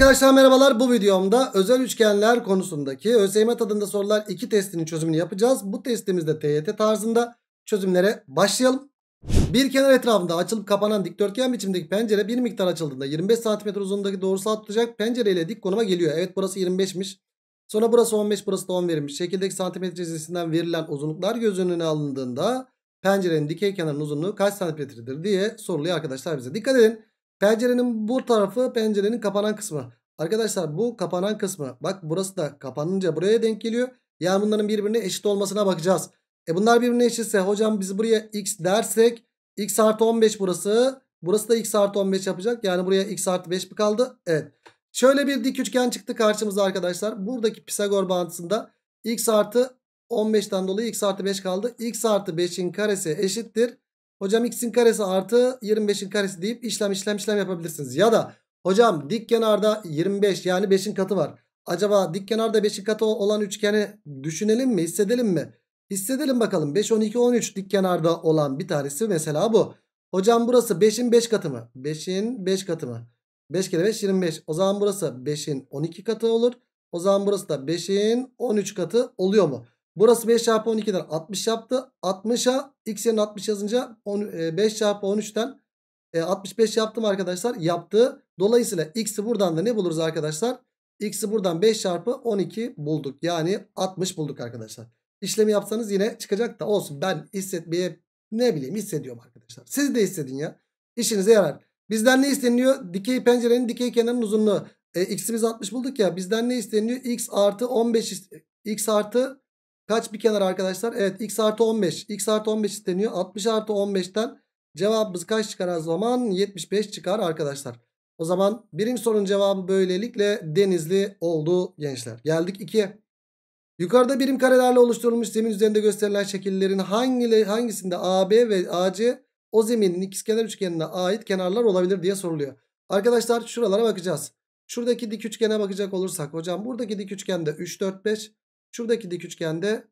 Arkadaşlar merhabalar bu videomda özel üçgenler konusundaki ÖSYM tadında sorular 2 testinin çözümünü yapacağız. Bu testimizde TYT tarzında çözümlere başlayalım. Bir kenar etrafında açılıp kapanan dikdörtgen biçimdeki pencere bir miktar açıldığında 25 cm uzunluğundaki doğrusal tutacak pencereyle dik konuma geliyor. Evet burası 25'miş. Sonra burası 15 burası da 10 verilmiş. Şekildeki santimetre çizgisinden verilen uzunluklar göz önüne alındığında pencerenin dikey kenarının uzunluğu kaç santimetredir diye soruluyor arkadaşlar bize. Dikkat edin. Pencerenin bu tarafı pencerenin kapanan kısmı. Arkadaşlar bu kapanan kısmı. Bak burası da kapanınca buraya denk geliyor. Yani bunların birbirine eşit olmasına bakacağız. E bunlar birbirine eşitse hocam biz buraya x dersek x artı 15 burası. Burası da x artı 15 yapacak. Yani buraya x artı 5 mi kaldı? Evet. Şöyle bir dik üçgen çıktı karşımıza arkadaşlar. Buradaki Pisagor bağıntısında x artı 15'ten dolayı x artı 5 kaldı. x artı 5'in karesi eşittir. Hocam x'in karesi artı 25'in karesi deyip işlem işlem işlem yapabilirsiniz. Ya da hocam dik kenarda 25 yani 5'in katı var. Acaba dik kenarda 5'in katı olan üçgeni düşünelim mi hissedelim mi? Hissedelim bakalım 5 12 13 dik kenarda olan bir tanesi mesela bu. Hocam burası 5'in 5 katı mı? 5'in 5 katı mı? 5 kere 5 25. O zaman burası 5'in 12 katı olur. O zaman burası da 5'in 13 katı oluyor mu? Burası 5 çarpı 12'den 60 yaptı. 60'a x yerine 60 yazınca 10, 5 e, çarpı 13'ten 65 e, yaptım arkadaşlar. Yaptı. Dolayısıyla x'i buradan da ne buluruz arkadaşlar? X'i buradan 5 çarpı 12 bulduk. Yani 60 bulduk arkadaşlar. İşlemi yapsanız yine çıkacak da olsun. Ben hissetmeye ne bileyim hissediyorum arkadaşlar. Siz de hissedin ya. İşinize yarar. Bizden ne isteniliyor? Dikey pencerenin dikey kenarının uzunluğu. E, x'imiz 60 bulduk ya. Bizden ne isteniliyor? X artı 15 e, x artı Kaç bir kenar arkadaşlar? Evet x artı 15. x artı 15 isteniyor. 60 artı 15'ten cevabımız kaç çıkar o zaman? 75 çıkar arkadaşlar. O zaman birinci sorunun cevabı böylelikle denizli oldu gençler. Geldik 2'ye. Yukarıda birim karelerle oluşturulmuş zemin üzerinde gösterilen şekillerin hangileri, hangisinde AB ve AC o zeminin ikizkenar üçgenine ait kenarlar olabilir diye soruluyor. Arkadaşlar şuralara bakacağız. Şuradaki dik üçgene bakacak olursak hocam buradaki dik üçgende 3 4 5 Şuradaki dik üçgende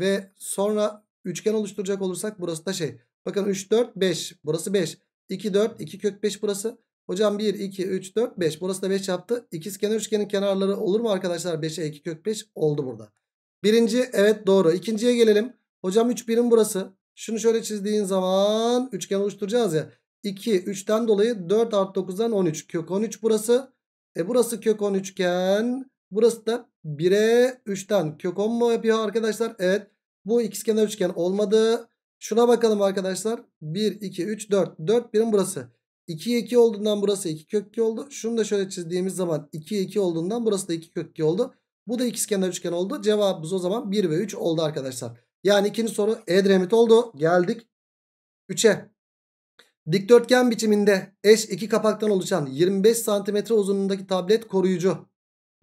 ve sonra üçgen oluşturacak olursak burası da şey. Bakın 3, 4, 5. Burası 5. 2, 4, 2 kök 5 burası. Hocam 1, 2, 3, 4, 5. Burası da 5 yaptı. İkizkenar üçgenin kenarları olur mu arkadaşlar? 5'e 2 kök 5 oldu burada. Birinci evet doğru. İkinciye gelelim. Hocam 3 birim burası. Şunu şöyle çizdiğin zaman üçgen oluşturacağız ya. 2, 3'ten dolayı 4 artı 9'dan 13. Kök 13 burası. E burası kök 13 iken Burası da 1'e 3'ten kök 10 mu yapıyor arkadaşlar? Evet. Bu ikizkenar üçgen olmadı. Şuna bakalım arkadaşlar. 1, 2, 3, 4. 4 birim burası. 2, 2 olduğundan burası 2 kök 2 oldu. Şunu da şöyle çizdiğimiz zaman 2, 2 olduğundan burası da 2 kök 2 oldu. Bu da ikizkenar üçgen oldu. Cevabımız o zaman 1 ve 3 oldu arkadaşlar. Yani ikinci soru Edremit oldu. Geldik 3'e. Dikdörtgen biçiminde eş iki kapaktan oluşan 25 cm uzunluğundaki tablet koruyucu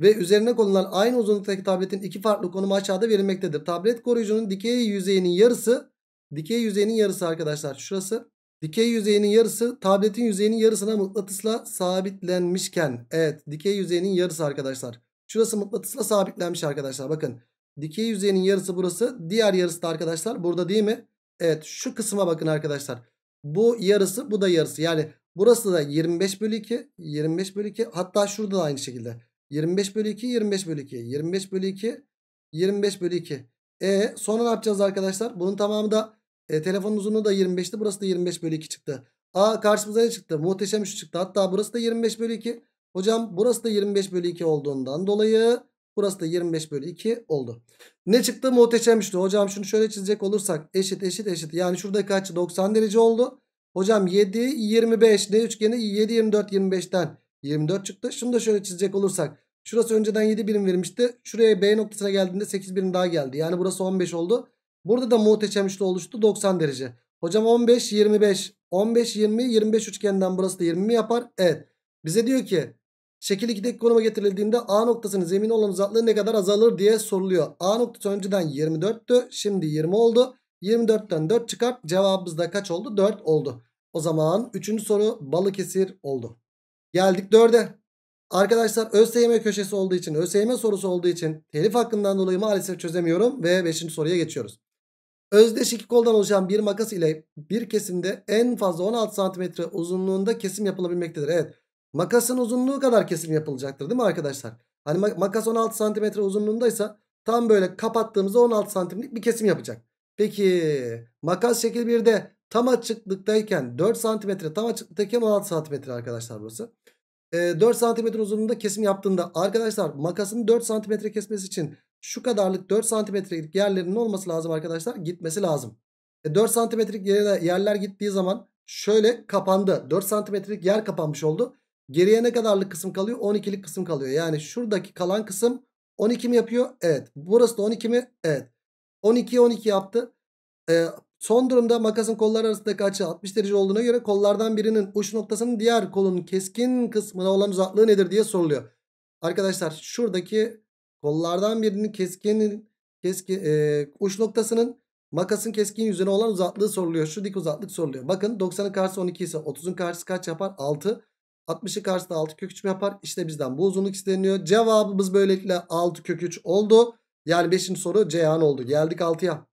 ve üzerine konulan aynı uzunluktaki tabletin iki farklı konumu aşağıda verilmektedir. Tablet koruyucunun dikey yüzeyinin yarısı dikey yüzeyinin yarısı arkadaşlar şurası. Dikey yüzeyinin yarısı tabletin yüzeyinin yarısına mıknatısla sabitlenmişken evet dikey yüzeyinin yarısı arkadaşlar. Şurası mıknatısla sabitlenmiş arkadaşlar bakın. Dikey yüzeyinin yarısı burası diğer yarısı da arkadaşlar burada değil mi? Evet şu kısma bakın arkadaşlar. Bu yarısı bu da yarısı yani burası da 25 bölü 2 25 bölü 2 hatta şurada da aynı şekilde. 25 bölü 2 25 bölü 2 25 bölü 2 25 bölü 2. E sonra ne yapacağız arkadaşlar? Bunun tamamı da e, telefonun uzunluğu da 25'ti. Burası da 25 bölü 2 çıktı. A karşımıza ne çıktı? Muhteşem şu çıktı. Hatta burası da 25 bölü 2. Hocam burası da 25 bölü 2 olduğundan dolayı burası da 25 bölü 2 oldu. Ne çıktı? Muhteşem üçlü. Hocam şunu şöyle çizecek olursak eşit eşit eşit. Yani şurada kaç? 90 derece oldu. Hocam 7 25 ne üçgeni 7 24 25'ten 24 çıktı. Şunu da şöyle çizecek olursak Şurası önceden 7 birim vermişti. Şuraya B noktasına geldiğinde 8 birim daha geldi. Yani burası 15 oldu. Burada da muhteşem üçlü oluştu 90 derece. Hocam 15 25 15 20 25 üçgenden burası da 20 mi yapar? Evet. Bize diyor ki şekil 2'deki konuma getirildiğinde A noktasının zemin olan uzaklığı ne kadar azalır diye soruluyor. A noktası önceden 24'tü şimdi 20 oldu. 24'ten 4 çıkar cevabımız da kaç oldu? 4 oldu. O zaman 3. soru Balıkesir oldu. Geldik 4'e. Arkadaşlar ÖSYM köşesi olduğu için ÖSYM sorusu olduğu için telif hakkından dolayı maalesef çözemiyorum ve 5. soruya geçiyoruz. Özdeş iki koldan oluşan bir makas ile bir kesimde en fazla 16 cm uzunluğunda kesim yapılabilmektedir. Evet makasın uzunluğu kadar kesim yapılacaktır değil mi arkadaşlar? Hani makas 16 cm uzunluğundaysa tam böyle kapattığımızda 16 santimlik bir kesim yapacak. Peki makas şekil 1'de tam açıklıktayken 4 cm tam açıklıktayken 16 cm arkadaşlar burası. 4 ee, cm uzunluğunda kesim yaptığında arkadaşlar makasını 4 cm kesmesi için şu kadarlık 4 cm'lik yerlerinin olması lazım arkadaşlar gitmesi lazım. 4 e, cm'lik yerler gittiği zaman şöyle kapandı 4 cm'lik yer kapanmış oldu. Geriye ne kadarlık kısım kalıyor 12'lik kısım kalıyor yani şuradaki kalan kısım 12 mi yapıyor? Evet burası da 12 mi? Evet 12'ye 12 yaptı. E, Son durumda makasın kollar arasındaki açı 60 derece olduğuna göre kollardan birinin uç noktasının diğer kolun keskin kısmına olan uzaklığı nedir diye soruluyor. Arkadaşlar şuradaki kollardan birinin keskin, keskin e, uç noktasının makasın keskin yüzüne olan uzaklığı soruluyor. Şu dik uzaklık soruluyor. Bakın 90'ın karşısı 12 ise 30'un karşısı kaç yapar? 6. 60'ı karşısında 6 kök 3 yapar? İşte bizden bu uzunluk isteniyor. Cevabımız böylelikle 6 kök 3 oldu. Yani 5. soru Ceyhan oldu. Geldik 6'ya.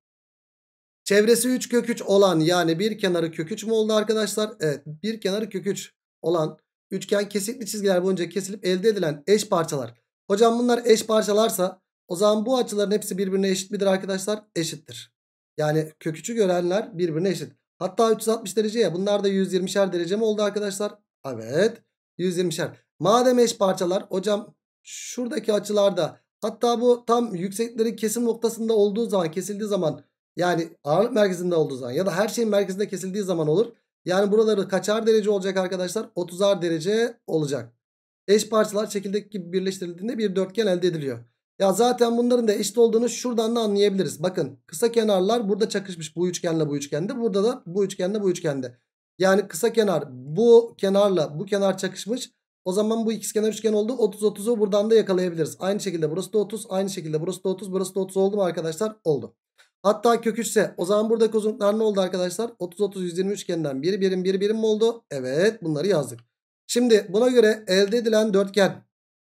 Çevresi 3 kök 3 olan yani bir kenarı kök 3 mü oldu arkadaşlar? Evet bir kenarı kök 3 olan üçgen kesikli çizgiler boyunca kesilip elde edilen eş parçalar. Hocam bunlar eş parçalarsa o zaman bu açıların hepsi birbirine eşit midir arkadaşlar? Eşittir. Yani kök 3'ü görenler birbirine eşit. Hatta 360 derece ya bunlar da 120'şer derece mi oldu arkadaşlar? Evet 120'şer. Madem eş parçalar hocam şuradaki açılarda hatta bu tam yükseklerin kesim noktasında olduğu zaman kesildiği zaman yani A'nın merkezinde olduğu zaman ya da her şeyin merkezinde kesildiği zaman olur. Yani buraları kaçar derece olacak arkadaşlar? 30'ar derece olacak. Eş parçalar çekirdek gibi birleştirildiğinde bir dörtgen elde ediliyor. Ya zaten bunların da eşit olduğunu şuradan da anlayabiliriz. Bakın kısa kenarlar burada çakışmış bu üçgenle bu üçgende. Burada da bu üçgenle bu üçgende. Yani kısa kenar bu kenarla bu kenar çakışmış. O zaman bu kenar üçgen oldu. 30 30'u buradan da yakalayabiliriz. Aynı şekilde burası da 30, aynı şekilde burası da 30, burası da 30 oldu mu arkadaşlar? Oldu. Hatta kök o zaman burada uzunluklar ne oldu arkadaşlar? 30-30 120 üçgenden biri birim 1 birim mi oldu? Evet bunları yazdık. Şimdi buna göre elde edilen dörtgen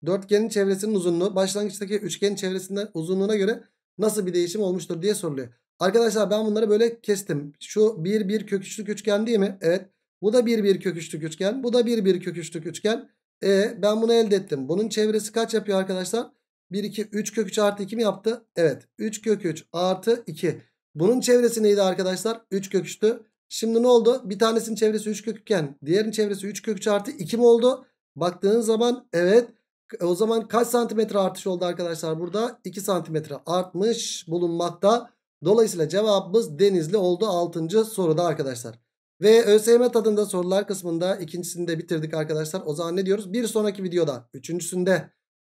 dörtgenin çevresinin uzunluğu başlangıçtaki üçgenin çevresinden uzunluğuna göre nasıl bir değişim olmuştur diye soruluyor. Arkadaşlar ben bunları böyle kestim. Şu 1 1 kök üçgen değil mi? Evet. Bu da 1 1 kök üçgen. Bu da 1 1 kök üçgen. E ben bunu elde ettim. Bunun çevresi kaç yapıyor arkadaşlar? 1, 2, 3 kök 3 artı 2 mi yaptı? Evet. 3 kök 3 artı 2. Bunun çevresi neydi arkadaşlar? 3 kök 3'tü. Şimdi ne oldu? Bir tanesinin çevresi 3 kök 3'ken diğerinin çevresi 3 kök 3 artı 2 mi oldu? Baktığın zaman evet. O zaman kaç santimetre artış oldu arkadaşlar? Burada 2 santimetre artmış bulunmakta. Dolayısıyla cevabımız denizli oldu 6. soruda arkadaşlar. Ve ÖSYM tadında sorular kısmında ikincisini de bitirdik arkadaşlar. O zaman ne diyoruz? Bir sonraki videoda, üçüncüsünde